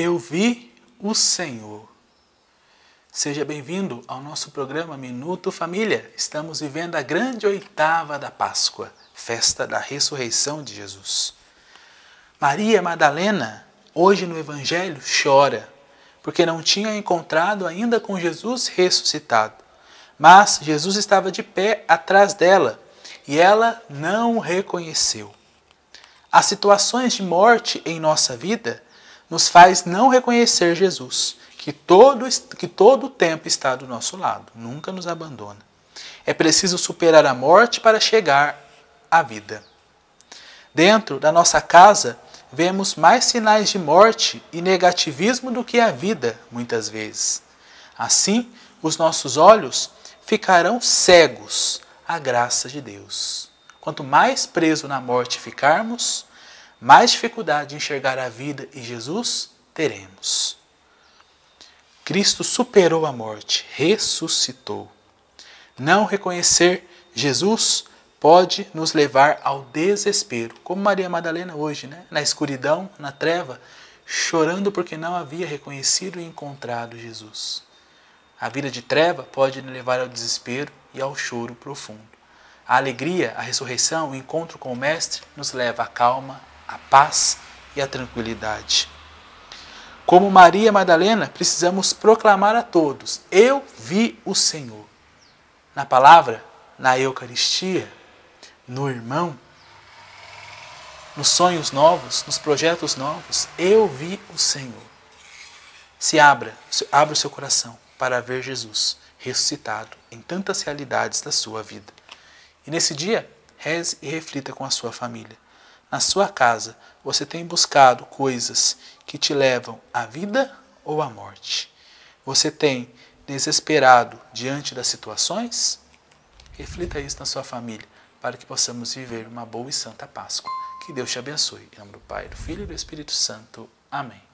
Eu vi o Senhor. Seja bem-vindo ao nosso programa Minuto Família. Estamos vivendo a grande oitava da Páscoa, festa da ressurreição de Jesus. Maria Madalena, hoje no Evangelho, chora, porque não tinha encontrado ainda com Jesus ressuscitado. Mas Jesus estava de pé atrás dela e ela não o reconheceu. As situações de morte em nossa vida nos faz não reconhecer Jesus, que todo, que todo o tempo está do nosso lado, nunca nos abandona. É preciso superar a morte para chegar à vida. Dentro da nossa casa, vemos mais sinais de morte e negativismo do que a vida, muitas vezes. Assim, os nossos olhos ficarão cegos à graça de Deus. Quanto mais preso na morte ficarmos, mais dificuldade de enxergar a vida e Jesus teremos. Cristo superou a morte, ressuscitou. Não reconhecer Jesus pode nos levar ao desespero, como Maria Madalena hoje, né? na escuridão, na treva, chorando porque não havia reconhecido e encontrado Jesus. A vida de treva pode nos levar ao desespero e ao choro profundo. A alegria, a ressurreição, o encontro com o Mestre nos leva à calma a paz e a tranquilidade. Como Maria Madalena, precisamos proclamar a todos: Eu vi o Senhor. Na palavra, na Eucaristia, no irmão, nos sonhos novos, nos projetos novos, eu vi o Senhor. Se abra, abra o seu coração para ver Jesus ressuscitado em tantas realidades da sua vida. E nesse dia, reze e reflita com a sua família na sua casa você tem buscado coisas que te levam à vida ou à morte? Você tem desesperado diante das situações? Reflita isso na sua família para que possamos viver uma boa e santa Páscoa. Que Deus te abençoe. Em nome do Pai, do Filho e do Espírito Santo. Amém.